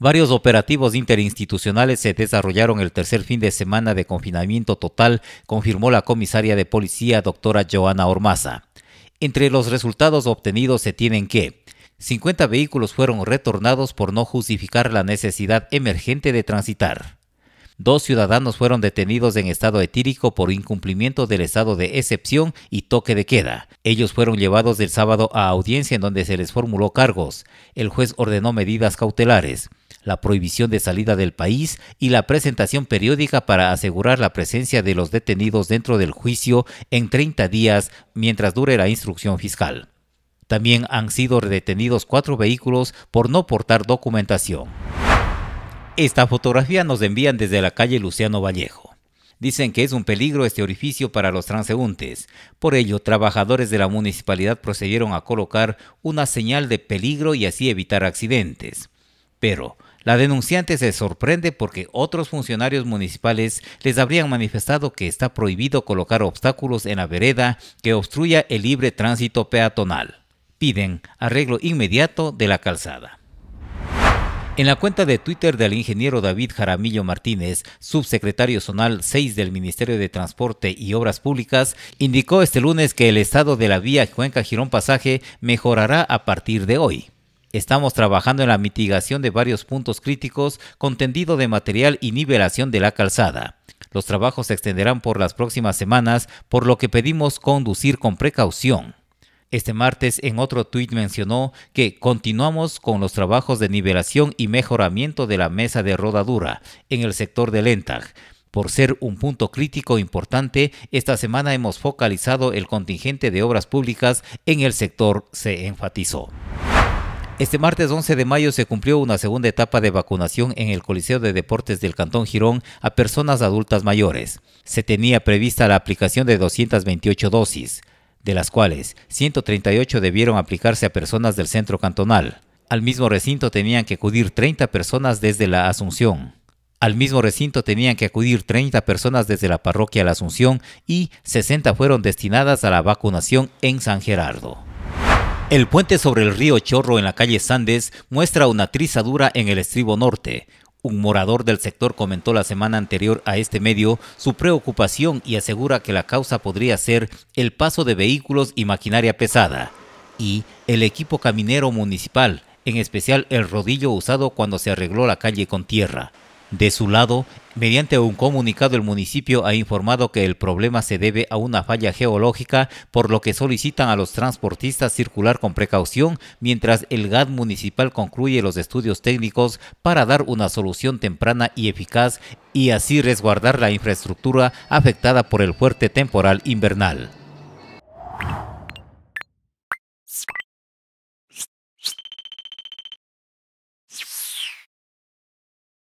Varios operativos interinstitucionales se desarrollaron el tercer fin de semana de confinamiento total, confirmó la comisaria de policía doctora Joana Ormaza. Entre los resultados obtenidos se tienen que 50 vehículos fueron retornados por no justificar la necesidad emergente de transitar. Dos ciudadanos fueron detenidos en estado etírico por incumplimiento del estado de excepción y toque de queda. Ellos fueron llevados del sábado a audiencia en donde se les formuló cargos. El juez ordenó medidas cautelares la prohibición de salida del país y la presentación periódica para asegurar la presencia de los detenidos dentro del juicio en 30 días mientras dure la instrucción fiscal. También han sido detenidos cuatro vehículos por no portar documentación. Esta fotografía nos envían desde la calle Luciano Vallejo. Dicen que es un peligro este orificio para los transeúntes. Por ello, trabajadores de la municipalidad procedieron a colocar una señal de peligro y así evitar accidentes. Pero la denunciante se sorprende porque otros funcionarios municipales les habrían manifestado que está prohibido colocar obstáculos en la vereda que obstruya el libre tránsito peatonal. Piden arreglo inmediato de la calzada. En la cuenta de Twitter del ingeniero David Jaramillo Martínez, subsecretario zonal 6 del Ministerio de Transporte y Obras Públicas, indicó este lunes que el estado de la vía Cuenca-Girón Pasaje mejorará a partir de hoy. Estamos trabajando en la mitigación de varios puntos críticos contendido de material y nivelación de la calzada. Los trabajos se extenderán por las próximas semanas, por lo que pedimos conducir con precaución. Este martes en otro tweet mencionó que continuamos con los trabajos de nivelación y mejoramiento de la mesa de rodadura en el sector de Lentag. Por ser un punto crítico importante, esta semana hemos focalizado el contingente de obras públicas en el sector, se enfatizó. Este martes 11 de mayo se cumplió una segunda etapa de vacunación en el Coliseo de Deportes del Cantón Girón a personas adultas mayores. Se tenía prevista la aplicación de 228 dosis de las cuales 138 debieron aplicarse a personas del centro cantonal. Al mismo recinto tenían que acudir 30 personas desde la Asunción. Al mismo recinto tenían que acudir 30 personas desde la parroquia La Asunción y 60 fueron destinadas a la vacunación en San Gerardo. El puente sobre el río Chorro en la calle Sandes muestra una trizadura en el estribo norte, un morador del sector comentó la semana anterior a este medio su preocupación y asegura que la causa podría ser el paso de vehículos y maquinaria pesada y el equipo caminero municipal, en especial el rodillo usado cuando se arregló la calle con tierra. De su lado, mediante un comunicado el municipio ha informado que el problema se debe a una falla geológica, por lo que solicitan a los transportistas circular con precaución mientras el GAD municipal concluye los estudios técnicos para dar una solución temprana y eficaz y así resguardar la infraestructura afectada por el fuerte temporal invernal.